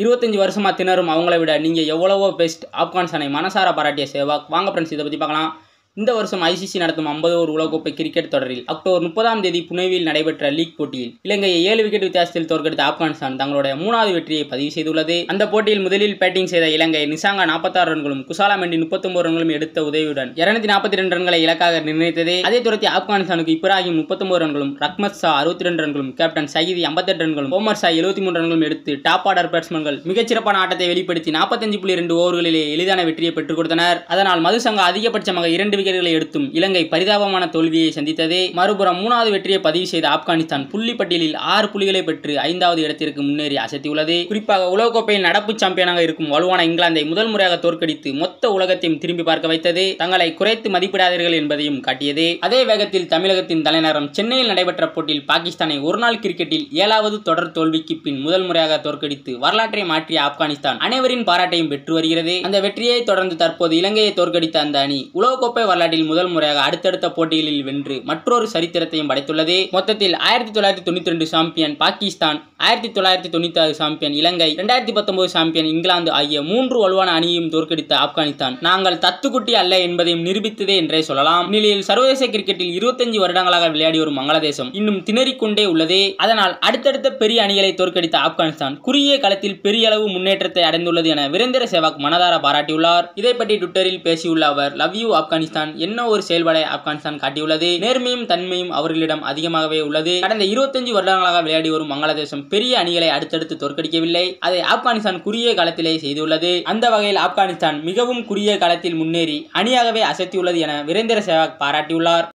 இருபத்தஞ்சி வருஷமாக திணறும் அவங்கள விட நீங்கள் எவ்வளவோ பெஸ்ட் ஆப்கான்சனை மனசார பாராட்டிய சேவாக் வாங்க ஃப்ரெண்ட்ஸ் இதை பற்றி பார்க்கலாம் இந்த வருஷம் ஐசிசி நடத்தும் ஐம்பது ஓர் உலகக்கோப்பை கிரிக்கெட் தொடரில் அக்டோபர் முப்பதாம் தேதி புனேவில் நடைபெற்ற லீக் போட்டியில் இலங்கையை ஏழு விக்கெட் வித்தியாசத்தில் தோற்கடித்த ஆப்கானிஸ்தான் தங்களுடைய மூணாவது வெற்றியை பதிவு செய்துள்ளது அந்த போட்டியில் முதலில் பேட்டிங் செய்த இலங்கை நிசாங்கா நாற்பத்தாறு ரன்களும் குசாலா மெண்டி முப்பத்தொன்பது ரன்களும் எடுத்த உதவியுடன் இருநூத்தி நாற்பத்தி ரெண்டு ரன்களை இலக்காக நிர்ணயித்தது அதே துரத்தி ஆப்கானிஸ்தானுக்கு இப்ராஹிம் முப்பத்தொன்பது ரன்களும் ரக்மத் ஷா அறுபத்தி ரெண்டு ரன்களும் கேப்டன் சயீதி ஐம்பத்தெட்டு ரன்களும் ஓமர் ஷா எழுபத்தி மூன்று ரன்களும் எடுத்து டாப் ஆர்டர் பேட்ஸ்மேன்கள் மிகச்சிறப்பான ஆட்டத்தை வெளிப்படுத்தி நாற்பத்தஞ்சு புள்ளி இரண்டு ஓவர்களிலே எளிதான வெற்றியை பெற்றுக் கொடுத்தனர் அதனால் மதுசங்கா அதிகபட்சமாக இரண்டு வீரர்களை எடுத்தும் இலங்கை பரிதாபமான தோல்வியை சந்தித்ததே மறுபுறம் மூணாவது வெற்றியை பதிவு செய்த ஆப்கானிஸ்தான் புள்ளிப்பட்டியலில் பட்டியலில் ஆறு புள்ளிகளை பெற்று ஐந்தாவது இடத்திற்கு முன்னேறி அசத்தியுள்ளது குறிப்பாக உலகக்கோப்பையில் நடப்பு சாம்பியனாக இருக்கும் வலுவான இங்கிலாந்தை முதல் முறையாக தோற்கடித்து மொத்த உலகத்தையும் திரும்பி பார்க்க வைத்தது தங்களை குறைத்து மதிப்பிடாதீர்கள் என்பதையும் காட்டியது அதே வேகத்தில் தமிழகத்தின் தலைநகரம் சென்னையில் நடைபெற்ற போட்டியில் பாகிஸ்தானை ஒருநாள் கிரிக்கெட்டில் ஏழாவது தொடர் தோல்விக்கு பின் முதல் முறையாக தோற்கடித்து வரலாற்றை மாற்றிய ஆப்கானிஸ்தான் அனைவரின் பாராட்டையும் பெற்று வருகிறது அந்த வெற்றியை தொடர்ந்து தற்போது இலங்கையை தோற்கடித்த அந்த அணி உலகக்கோப்பை வரலாற்றில் முதல் முறையாக அடுத்தடுத்த போட்டிகளில் வென்று மற்றொரு சரித்திரத்தையும் படைத்துள்ளது மொத்தத்தில் ஆயிரத்தி தொள்ளாயிரத்தி தொண்ணூத்தி ரெண்டு சாம்பியன் பாகிஸ்தான் ஆயிரத்தி தொள்ளாயிரத்தி தொண்ணூத்தி சாம்பியன் இலங்கை ரெண்டாயிரத்தி பத்தொன்பது சாம்பியன் இங்கிலாந்து ஆகிய மூன்று வலுவான அணியையும் தோற்கடித்த ஆப்கானிஸ்தான் நாங்கள் தத்துக்குட்டி அல்ல என்பதையும் நிரூபித்ததே என்றே சொல்லலாம் நிலையில் சர்வதேச கிரிக்கெட்டில் இருபத்தஞ்சு வருடங்களாக விளையாடி வரும் பங்களாதேசம் இன்னும் திணறிக்கொண்டே உள்ளது அதனால் அடுத்தடுத்த பெரிய அணிகளை தோற்கடித்த ஆப்கானிஸ்தான் குறுகிய காலத்தில் பெரிய அளவு முன்னேற்றத்தை அடைந்துள்ளது என விரந்திர சேவாக் மனதார பாராட்டியுள்ளார் இதை பற்றி ட்விட்டரில் பேசியுள்ள அவர் லவ் யூ ஆப்கானிஸ்தான் என்ன ஒரு செயல்பாடை ஆப்கானிஸ்தான் காட்டியுள்ளது நேர்மையும் தன்மையும் அவர்களிடம் அதிகமாகவே உள்ளது கடந்த இருபத்தஞ்சு வருடங்களாக விளையாடி வரும் பங்களாதேசம் பெரிய அணிகளை அடுத்தடுத்து தோற்கடிக்கவில்லை அதை ஆப்கானிஸ்தான் குறுகிய காலத்திலே செய்துள்ளது அந்த வகையில் ஆப்கானிஸ்தான் மிகவும் குறுகிய காலத்தில் முன்னேறி அணியாகவே அசத்தியுள்ளது என வீரேந்திர சேவாக் பாராட்டியுள்ளார்